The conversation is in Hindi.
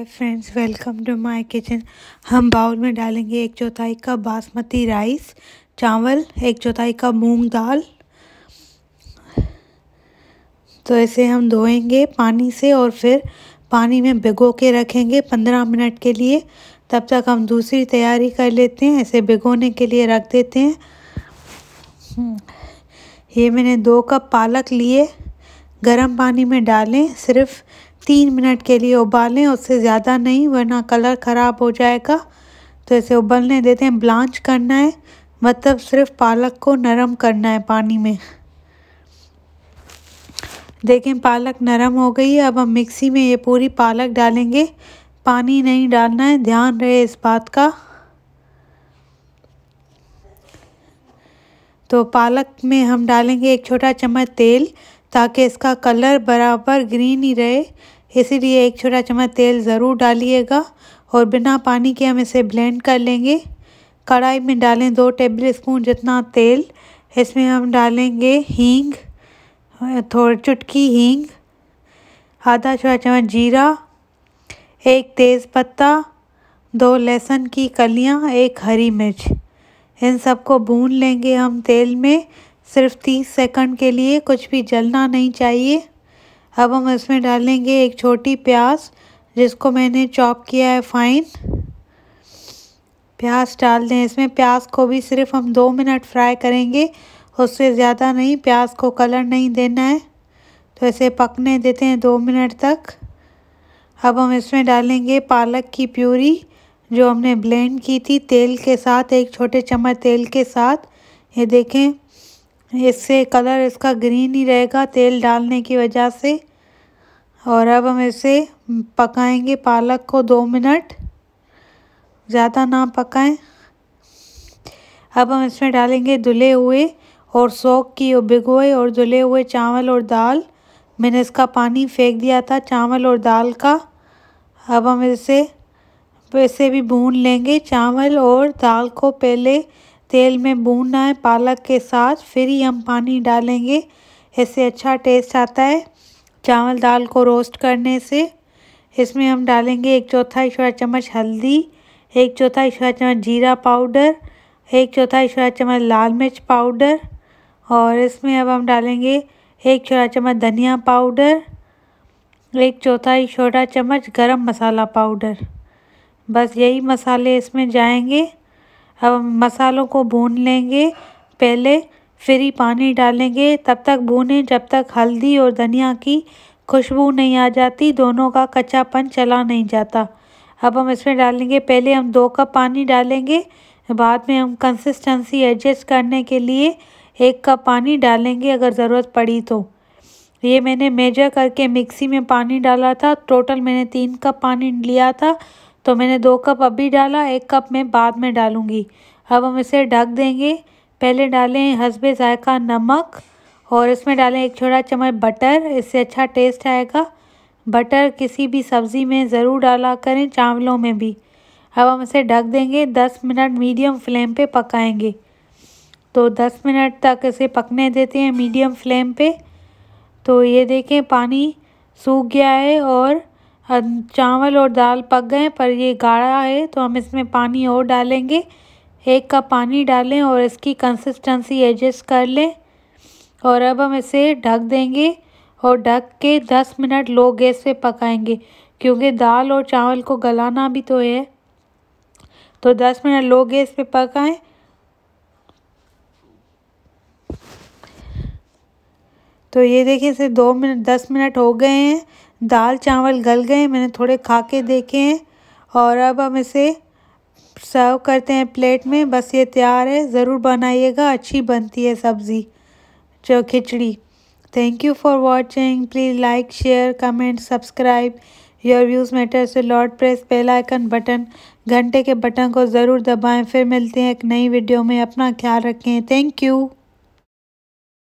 hi friends welcome to my kitchen हम बाउल में डालेंगे एक चौथाई कप बासमती राइस चावल एक चौथाई कप मूंग दाल तो इसे हम धोएंगे पानी से और फिर पानी में भिगो के रखेंगे पंद्रह मिनट के लिए तब तक हम दूसरी तैयारी कर लेते हैं इसे भिगोने के लिए रख देते हैं हम्म, ये मैंने दो कप पालक लिए गरम पानी में डालें सिर्फ तीन मिनट के लिए उबालें उससे ज़्यादा नहीं वरना कलर ख़राब हो जाएगा तो इसे उबलने देते हैं ब्लांच करना है मतलब सिर्फ पालक को नरम करना है पानी में देखें पालक नरम हो गई है अब हम मिक्सी में ये पूरी पालक डालेंगे पानी नहीं डालना है ध्यान रहे इस बात का तो पालक में हम डालेंगे एक छोटा चम्मच तेल ताकि इसका कलर बराबर ग्रीन ही रहे इसीलिए एक छोटा चम्मच तेल ज़रूर डालिएगा और बिना पानी के हम इसे ब्लेंड कर लेंगे कढ़ाई में डालें दो टेबल स्पून जितना तेल इसमें हम डालेंगे हींग थोड़ी चुटकी हींग आधा छोटा चम्मच जीरा एक तेज़ पत्ता दो लहसुन की कलियां एक हरी मिर्च इन सबको भून लेंगे हम तेल में सिर्फ तीस सेकंड के लिए कुछ भी जलना नहीं चाहिए अब हम इसमें डालेंगे एक छोटी प्याज जिसको मैंने चॉप किया है फाइन प्याज डाल दें इसमें प्याज को भी सिर्फ हम दो मिनट फ्राई करेंगे उससे ज़्यादा नहीं प्याज को कलर नहीं देना है तो इसे पकने देते हैं दो मिनट तक अब हम इसमें डालेंगे पालक की प्यूरी जो हमने ब्लेंड की थी तेल के साथ एक छोटे चम्मच तेल के साथ ये देखें इससे कलर इसका ग्रीन ही रहेगा तेल डालने की वजह से और अब हम इसे पकाएंगे पालक को दो मिनट ज़्यादा ना पकाएं अब हम इसमें डालेंगे धुले हुए और सौख की और भिगोए और धुले हुए चावल और दाल मैंने इसका पानी फेंक दिया था चावल और दाल का अब हम इसे वैसे भी भून लेंगे चावल और दाल को पहले तेल में भूनना है पालक के साथ फिर ही हम पानी डालेंगे इससे अच्छा टेस्ट आता है चावल दाल को रोस्ट करने से इसमें हम डालेंगे एक चौथाई छोटा चम्मच हल्दी एक चौथाई छोटा चम्मच जीरा पाउडर एक चौथाई छोटा चम्मच लाल मिर्च पाउडर और इसमें अब हम डालेंगे एक छोटा चम्मच धनिया पाउडर एक चौथाई छोटा चम्मच गरम मसाला पाउडर बस यही मसाले इसमें जाएंगे हम मसालों को भून लेंगे पहले फिर ही पानी डालेंगे तब तक भूनें जब तक हल्दी और धनिया की खुशबू नहीं आ जाती दोनों का कच्चापन चला नहीं जाता अब हम इसमें डालेंगे पहले हम दो कप पानी डालेंगे बाद में हम कंसिस्टेंसी एडजस्ट करने के लिए एक कप पानी डालेंगे अगर ज़रूरत पड़ी तो ये मैंने मेजर करके मिक्सी में पानी डाला था टोटल मैंने तीन कप पानी लिया था तो मैंने दो कप अभी डाला एक कप मैं बाद में डालूँगी अब हम इसे ढक देंगे पहले डालें हसबे ज़ायका नमक और इसमें डालें एक छोटा चम्मच बटर इससे अच्छा टेस्ट आएगा बटर किसी भी सब्ज़ी में ज़रूर डाला करें चावलों में भी अब हम इसे ढक देंगे दस मिनट मीडियम फ्लेम पे पकाएंगे तो दस मिनट तक इसे पकने देते हैं मीडियम फ्लेम पे तो ये देखें पानी सूख गया है और चावल और दाल पक गए पर ये गाढ़ा है तो हम इसमें पानी और डालेंगे एक कप पानी डालें और इसकी कंसिस्टेंसी एडजस्ट कर लें और अब हम इसे ढक देंगे और ढक के दस मिनट लो गैस पे पकाएंगे क्योंकि दाल और चावल को गलाना भी तो है तो दस मिनट लो गैस पे पकाएं तो ये देखिए इसे दो मिनट दस मिनट हो गए हैं दाल चावल गल गए मैंने थोड़े खा के देखे हैं और अब हम इसे सर्व करते हैं प्लेट में बस ये तैयार है ज़रूर बनाइएगा अच्छी बनती है सब्ज़ी जो खिचड़ी thank you for watching please like share comment subscribe your views matter से लॉर्ड प्रेस पहला आइकन बटन घंटे के बटन को ज़रूर दबाएं फिर मिलते हैं एक नई वीडियो में अपना ख्याल रखें थैंक यू